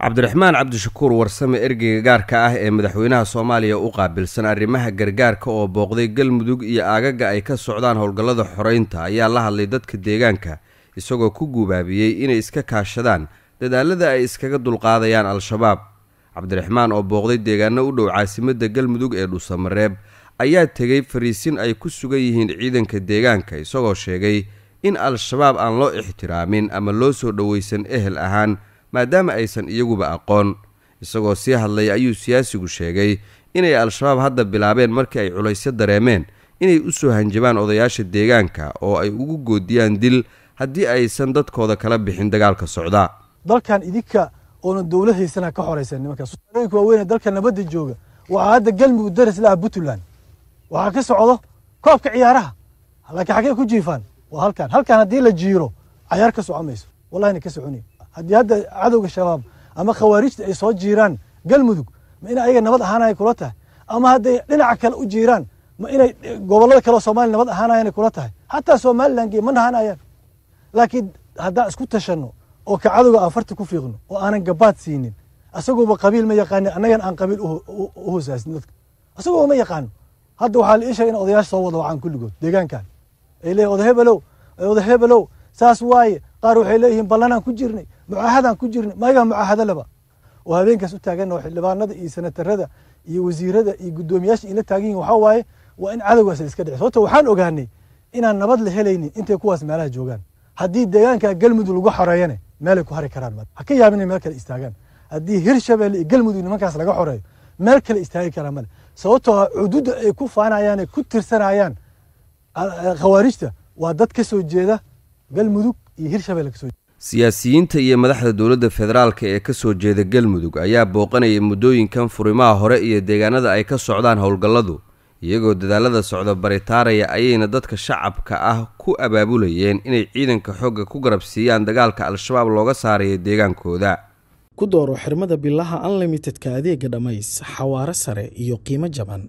cabdiraxmaan cabdishakuur warsame ergeyga gaarka ah ee madaxweynaha soomaaliya u qaabilsan arrimaha gargaarka oo booqday galmudug iyo aagaga ay ka socdaan howlgallada xoreynta ayaa la hadlay dadka deegaanka isagoo ku guubaabiyey inay iska kaashadaan dadaalada ay iskaga dulqaadayaan al-shabaab cabdiraxmaan oo booqday deegaano u dhow caasimadda galmudug ee dhusamareeb ayaa tegey fariisin ay ku sugan yihiin ciidanka deegaanka isagoo sheegay in al-shabaab aan loo ixtiraamin ama loo soo dhoweysan ehel ahaan maadaama aysan iyaguba aqoon isagoo sii hadlay ayuu siyaasigu sheegay inay al-shabaab hadda bilaabeen markii ay culaysyo dareemeen inay u soo hanjabaan odayaasha deegaanka oo ay ugu goodiyaan dil haddii aysan dadkooda kala bixin dagaalka socda dalkan idinka oonan dowladhaysana ka xoraysan nimankaoyinka waaweyn dalka nabadda jooga waxaa hadda galmudug daris laha puntland waxaa ka socdo koobka ciyaaraha laakiin xaggee ku jiifaan waa halkan halkan haddii la jiiro cayaar ka socon mayso wallahi na ka soconay haddii hadda cadowga shabaab ama khawaarijta ay soo jiiraan galmudug ma inay ayaga nabad ahaanaya kula tahay ama hadday dhinaca kale u jiiraan ma inay gobollada kale oo soomaliya nabad ahaanayana kula tahay hataa somalilandge ma nahanayaan laakiin haddaan isku tashanno oo ka cadowga aan farta ku fiiqno oo aanan gabaad siinin asagooba qabiil ma yaqaanin annagan aan qabiil u hosaasnin dadka asagooba ma yaqaano hadda waxaa la ii sheegay in odayaasha soo wada wacaan kulligood deegaankan ay leeyahy oda hebelow oda hebelow saas waaye qaar waxay leeyihiin ballanaan ku jirnay mucaahadaan ku jirnay mayagaa mucaahado leba oo habeenkaas u taaganna oo xildhibaanada iyo senatarada iyo wasiirada iyo guddoomiyaasha ila taagan yihin waxaa waaye waa in cadowgaas iska dhici sababto waxaan ogaanay inaan nabad la helaynin intay kuwaas meelaha joogaan haddii deegaankaa galmudug lagu xoreeyane meelay ku hari karaan ma ha ka yaabin inay meel kale istaagaan haddii hirshabeelle iyo galmudug nimankaas laga xoreeyo meel kale istaagi karaan male sababtoo ah xuduudda ay ku faanayaane ku tirsanayaan khawaarijta waa dad ka soo jeeda galmudug iyo hirshabelle kasoo siyaasiyiinta iyo madaxda dowladda federaalk ee kasoo jeeda galmudug ayaa booqanaya muddooyinkan furimaha hore iyo deegaanada ay ka socdaan howlgalladu iyagoo dadaalada socda baritaaraya ayayna dadka shacabka ah ku abaabulayeen inay ciidanka xooga ku garabsiiyaan dagaalka al-shabaab looga saarayo deegaankooda ku dooro xirmada bilaha unlimitedka adeega dhammays xawaaro sare iyo qiimo jaban